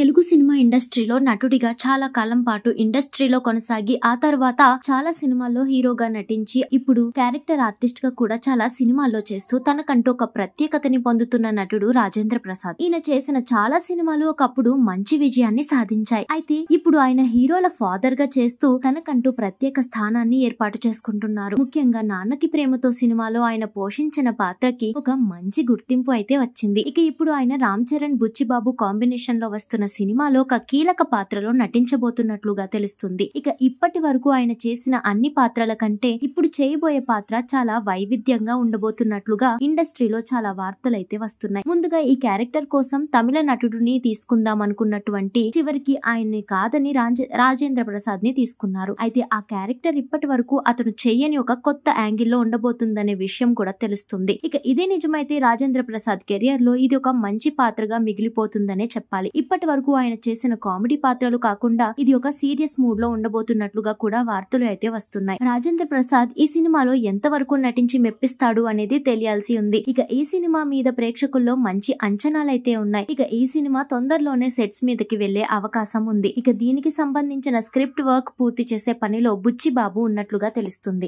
Telugu cinema ఇండస్ట్రీలో నటుడిగా చాలా కాలం పాటు ఇండస్ట్రీలో కొనసాగి ఆ తర్వాత చాలా సినిమాల్లో హీరోగా నటించి ఇప్పుడు క్యారెక్టర్ ఆర్టిస్ట్ గా కూడా చాలా సినిమాల్లో చేస్తూ తనకంటూ ఒక ప్రత్యేకతని పొందుతున్న నటుడు రాజేంద్ర ప్రసాద్ ఈయన చేసిన చాలా సినిమాలు ఒకప్పుడు మంచి విజయాన్ని సాధించాయి అయితే ఇప్పుడు ఆయన హీరోల ఫాదర్ గా చేస్తూ తనకంటూ ప్రత్యేక స్థానాన్ని ఏర్పాటు చేసుకుంటున్నారు ముఖ్యంగా నాన్నకి ప్రేమతో సినిమాలో ఆయన పోషించిన పాత్రకి ఒక మంచి గుర్తింపు అయితే వచ్చింది ఇక ఇప్పుడు ఆయన రామ్ చరణ్ బుచ్చిబాబు కాంబినేషన్ లో వస్తున్న సినిమా సినిమాలో ఒక కీలక పాత్రలో నటించబోతున్నట్లుగా తెలుస్తుంది ఇక ఇప్పటి వరకు ఆయన చేసిన అన్ని పాత్రల కంటే ఇప్పుడు చేయబోయే పాత్ర చాలా వైవిధ్యంగా ఉండబోతున్నట్లుగా ఇండస్ట్రీలో చాలా వార్తలైతే వస్తున్నాయి ముందుగా ఈ క్యారెక్టర్ కోసం తమిళ నటుడిని తీసుకుందాం అనుకున్నటువంటి చివరికి ఆయన్ని కాదని రాజేంద్ర ప్రసాద్ ని తీసుకున్నారు అయితే ఆ క్యారెక్టర్ ఇప్పటి వరకు అతను చేయని ఒక కొత్త యాంగిల్ లో ఉండబోతుందనే విషయం కూడా తెలుస్తుంది ఇక ఇదే నిజమైతే రాజేంద్ర ప్రసాద్ కెరియర్ లో ఇది ఒక మంచి పాత్రగా మిగిలిపోతుందనే చెప్పాలి ఇప్పటి వరకు ఆయన చేసిన కామెడీ పాత్రలు కాకుండా ఇది ఒక సీరియస్ మూడ్ లో ఉండబోతున్నట్లుగా కూడా వార్తలు అయితే వస్తున్నాయి రాజేంద్ర ప్రసాద్ ఈ సినిమాలో ఎంత వరకు నటించి మెప్పిస్తాడు అనేది తెలియాల్సి ఉంది ఇక ఈ సినిమా మీద ప్రేక్షకుల్లో మంచి అంచనాలైతే ఉన్నాయి ఇక ఈ సినిమా తొందరలోనే సెట్స్ మీదకి వెళ్లే అవకాశం ఉంది ఇక దీనికి సంబంధించిన స్క్రిప్ట్ వర్క్ పూర్తి చేసే పనిలో బుచ్చిబాబు ఉన్నట్లుగా తెలుస్తుంది